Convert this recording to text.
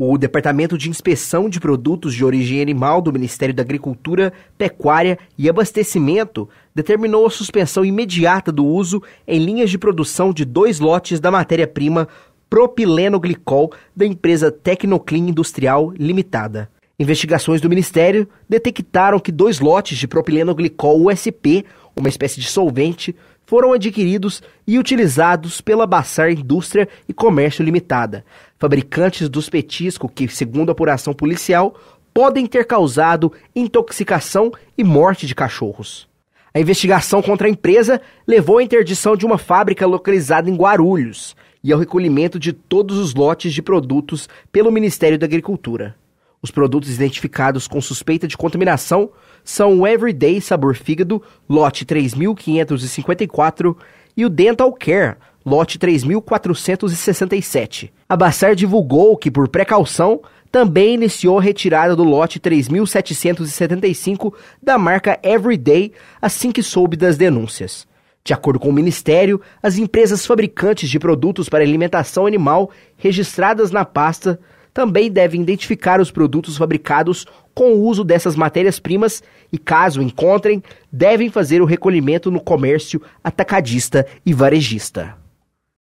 O Departamento de Inspeção de Produtos de Origem Animal do Ministério da Agricultura, Pecuária e Abastecimento determinou a suspensão imediata do uso em linhas de produção de dois lotes da matéria-prima propilenoglicol da empresa Tecnoclean Industrial Limitada. Investigações do Ministério detectaram que dois lotes de propilenoglicol USP, uma espécie de solvente, foram adquiridos e utilizados pela Bassar Indústria e Comércio Limitada, fabricantes dos petisco que, segundo a apuração policial, podem ter causado intoxicação e morte de cachorros. A investigação contra a empresa levou à interdição de uma fábrica localizada em Guarulhos e ao recolhimento de todos os lotes de produtos pelo Ministério da Agricultura. Os produtos identificados com suspeita de contaminação são o Everyday Sabor Fígado, lote 3554, e o Dental Care, lote 3467. A Bassar divulgou que, por precaução, também iniciou a retirada do lote 3775 da marca Everyday assim que soube das denúncias. De acordo com o Ministério, as empresas fabricantes de produtos para alimentação animal registradas na pasta também devem identificar os produtos fabricados com o uso dessas matérias-primas e, caso encontrem, devem fazer o recolhimento no comércio atacadista e varejista.